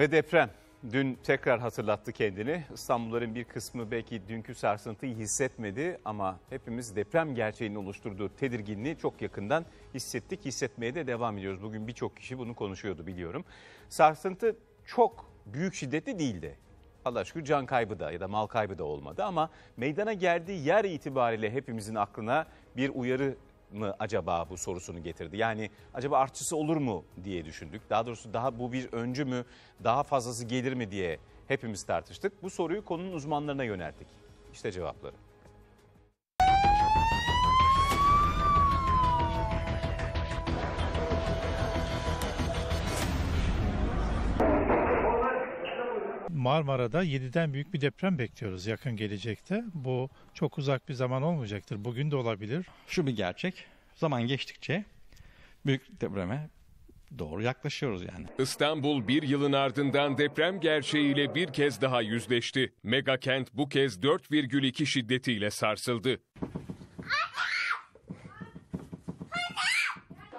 Ve deprem dün tekrar hatırlattı kendini. İstanbulların bir kısmı belki dünkü sarsıntıyı hissetmedi ama hepimiz deprem gerçeğinin oluşturduğu tedirginliği çok yakından hissettik. Hissetmeye de devam ediyoruz. Bugün birçok kişi bunu konuşuyordu biliyorum. Sarsıntı çok büyük şiddetli değildi. Allah aşkına can kaybı da ya da mal kaybı da olmadı ama meydana geldiği yer itibariyle hepimizin aklına bir uyarı mı acaba bu sorusunu getirdi. Yani acaba artçısı olur mu diye düşündük. Daha doğrusu daha bu bir öncü mü, daha fazlası gelir mi diye hepimiz tartıştık. Bu soruyu konunun uzmanlarına yönelttik. İşte cevapları. Marmara'da 7'den büyük bir deprem bekliyoruz yakın gelecekte. Bu çok uzak bir zaman olmayacaktır. Bugün de olabilir. Şu bir gerçek. Zaman geçtikçe büyük depreme doğru yaklaşıyoruz yani. İstanbul bir yılın ardından deprem gerçeğiyle bir kez daha yüzleşti. Mega kent bu kez 4,2 şiddetiyle sarsıldı.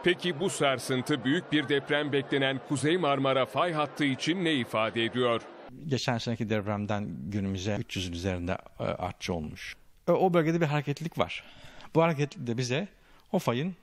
Peki bu sarsıntı büyük bir deprem beklenen Kuzey Marmara fay hattı için ne ifade ediyor? Geçen seneki depremden günümüze 300 üzerinde e, artçı olmuş. E, o bölgede bir hareketlik var. Bu hareketlilik de bize o fayın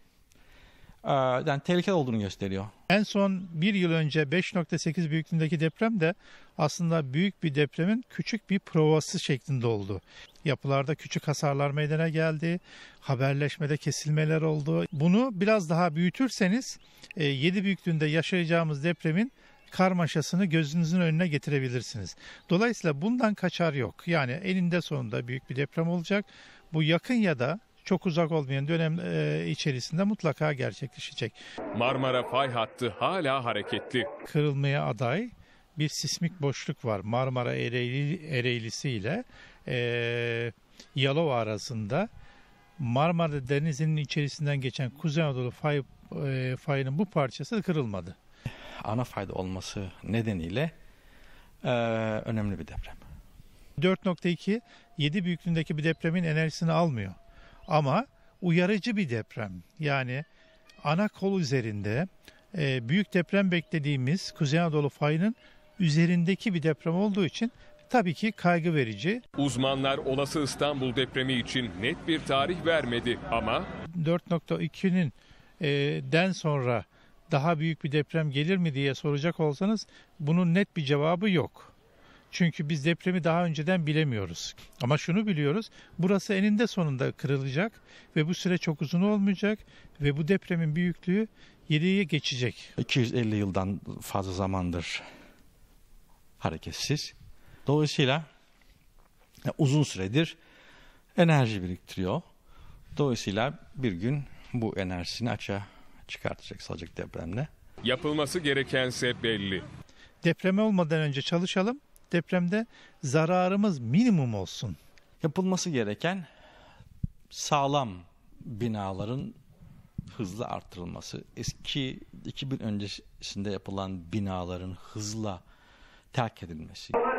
e, yani tehlikeli olduğunu gösteriyor. En son bir yıl önce 5.8 büyüklüğündeki deprem de aslında büyük bir depremin küçük bir provası şeklinde oldu. Yapılarda küçük hasarlar meydana geldi, haberleşmede kesilmeler oldu. Bunu biraz daha büyütürseniz 7 büyüklüğünde yaşayacağımız depremin karmaşasını gözünüzün önüne getirebilirsiniz. Dolayısıyla bundan kaçar yok. Yani elinde sonunda büyük bir deprem olacak. Bu yakın ya da çok uzak olmayan dönem e, içerisinde mutlaka gerçekleşecek. Marmara fay hattı hala hareketli. Kırılmaya aday bir sismik boşluk var Marmara Ereğli, Ereğlisi ile e, Yalova arasında. Marmara Denizi'nin içerisinden geçen Kuzey Anadolu fay, e, fayının bu parçası kırılmadı ana fayda olması nedeniyle e, önemli bir deprem. 4.2 7 büyüklüğündeki bir depremin enerjisini almıyor. Ama uyarıcı bir deprem. Yani ana kol üzerinde e, büyük deprem beklediğimiz Kuzey Anadolu fayının üzerindeki bir deprem olduğu için tabii ki kaygı verici. Uzmanlar olası İstanbul depremi için net bir tarih vermedi ama 4.2'nin e, den sonra daha büyük bir deprem gelir mi diye soracak olsanız bunun net bir cevabı yok. Çünkü biz depremi daha önceden bilemiyoruz. Ama şunu biliyoruz. Burası eninde sonunda kırılacak ve bu süre çok uzun olmayacak ve bu depremin büyüklüğü 7'ye geçecek. 250 yıldan fazla zamandır hareketsiz. Dolayısıyla uzun süredir enerji biriktiriyor. Dolayısıyla bir gün bu enerjisini açığa çıkartacak sacık depremle. Yapılması gerekense şey belli. Deprem olmadan önce çalışalım. Depremde zararımız minimum olsun. Yapılması gereken sağlam binaların hızlı artırılması. Eski 2000 öncesinde yapılan binaların hızla terk edilmesi.